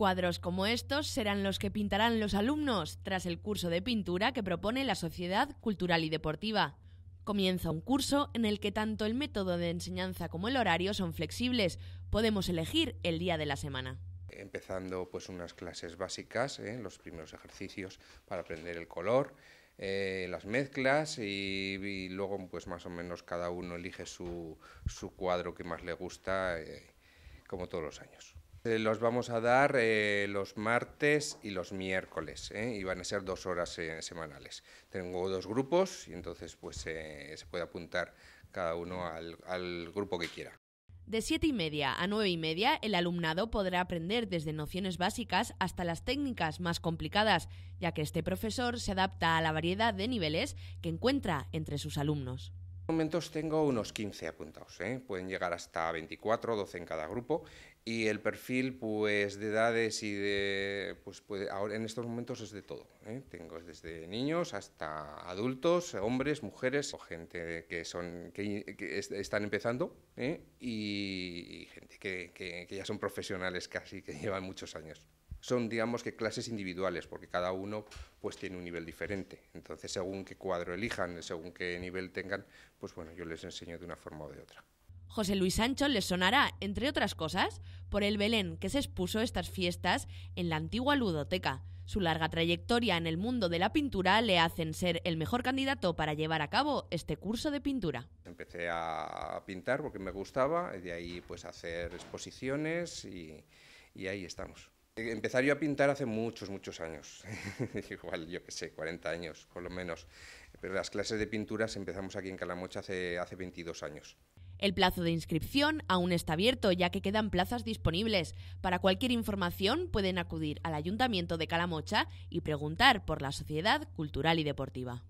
Cuadros como estos serán los que pintarán los alumnos tras el curso de pintura que propone la Sociedad Cultural y Deportiva. Comienza un curso en el que tanto el método de enseñanza como el horario son flexibles. Podemos elegir el día de la semana empezando pues unas clases básicas, ¿eh? los primeros ejercicios para aprender el color, eh, las mezclas y, luego pues más o menos cada uno elige su, cuadro que más le gusta, eh, como todos los años. Eh, los vamos a dar eh, los martes y los miércoles, eh, y van a ser dos horas semanales. Tengo dos grupos y entonces pues, se puede apuntar cada uno al, grupo que quiera. De siete y media a nueve y media, el alumnado podrá aprender desde nociones básicas hasta las técnicas más complicadas, ya que este profesor se adapta a la variedad de niveles que encuentra entre sus alumnos momentos tengo unos 15 apuntados, ¿eh? pueden llegar hasta 24, 12 en cada grupo y el perfil pues de edades y de pues, ahora en estos momentos es de todo, ¿eh? tengo desde niños hasta adultos, hombres, mujeres, o gente que son que, están empezando ¿eh? y, gente que, que, que ya son profesionales casi que llevan muchos años son, digamos que, clases individuales, porque cada uno pues tiene un nivel diferente. Entonces, según qué cuadro elijan, según qué nivel tengan, pues bueno, yo les enseño de una forma o de otra. José Luis Sancho les sonará, entre otras cosas, por el Belén que se expuso estas fiestas en la antigua ludoteca. Su larga trayectoria en el mundo de la pintura le hacen ser el mejor candidato para llevar a cabo este curso de pintura. Empecé a pintar porque me gustaba, de ahí pues hacer exposiciones y, y ahí estamos. Empezar yo a pintar hace muchos, muchos años, igual yo qué sé, 40 años por lo menos, pero las clases de pinturas empezamos aquí en Calamocha hace 22 años. El plazo de inscripción aún está abierto, ya que quedan plazas disponibles. Para cualquier información pueden acudir al Ayuntamiento de Calamocha y preguntar por la Sociedad Cultural y Deportiva.